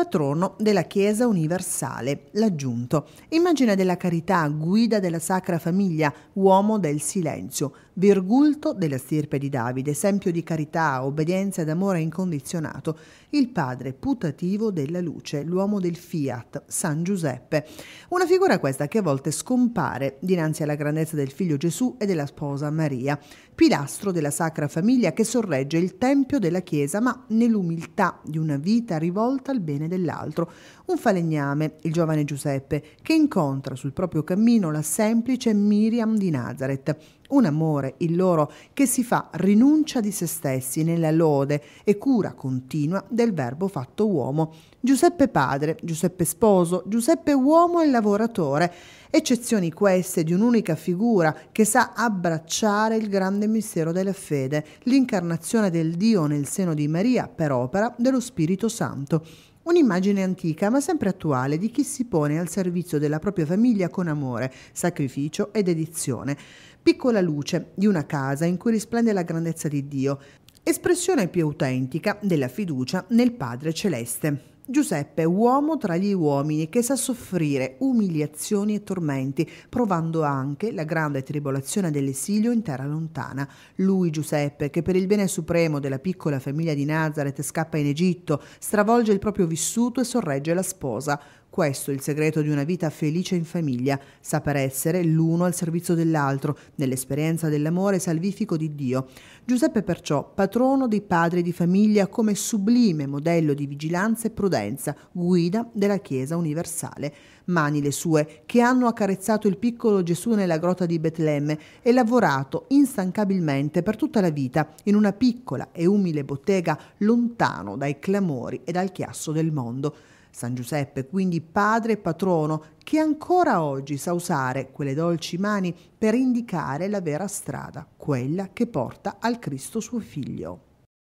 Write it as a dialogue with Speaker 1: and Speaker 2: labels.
Speaker 1: patrono della Chiesa universale, l'aggiunto, immagine della carità, guida della Sacra Famiglia, uomo del silenzio, virgulto della stirpe di Davide, esempio di carità, obbedienza ed amore incondizionato, il padre putativo della luce, l'uomo del fiat, San Giuseppe. Una figura questa che a volte scompare dinanzi alla grandezza del figlio Gesù e della sposa Maria, pilastro della Sacra Famiglia che sorregge il tempio della Chiesa, ma nell'umiltà di una vita rivolta al bene dell'altro, un falegname, il giovane Giuseppe, che incontra sul proprio cammino la semplice Miriam di Nazareth. Un amore, il loro, che si fa rinuncia di se stessi nella lode e cura continua del verbo fatto uomo. Giuseppe padre, Giuseppe sposo, Giuseppe uomo e lavoratore, eccezioni queste di un'unica figura che sa abbracciare il grande mistero della fede, l'incarnazione del Dio nel seno di Maria per opera dello Spirito Santo. Un'immagine antica ma sempre attuale di chi si pone al servizio della propria famiglia con amore, sacrificio ed edizione. Piccola luce di una casa in cui risplende la grandezza di Dio, espressione più autentica della fiducia nel Padre Celeste. Giuseppe, è uomo tra gli uomini, che sa soffrire umiliazioni e tormenti, provando anche la grande tribolazione dell'esilio in terra lontana. Lui, Giuseppe, che per il bene supremo della piccola famiglia di Nazareth scappa in Egitto, stravolge il proprio vissuto e sorregge la sposa. Questo è il segreto di una vita felice in famiglia, saper essere l'uno al servizio dell'altro, nell'esperienza dell'amore salvifico di Dio. Giuseppe perciò, patrono dei padri di famiglia come sublime modello di vigilanza e prudenza, guida della Chiesa universale. Mani le sue che hanno accarezzato il piccolo Gesù nella grotta di Betlemme e lavorato instancabilmente per tutta la vita in una piccola e umile bottega lontano dai clamori e dal chiasso del mondo. San Giuseppe, quindi padre e patrono, che ancora oggi sa usare quelle dolci mani per indicare la vera strada, quella che porta al Cristo suo figlio.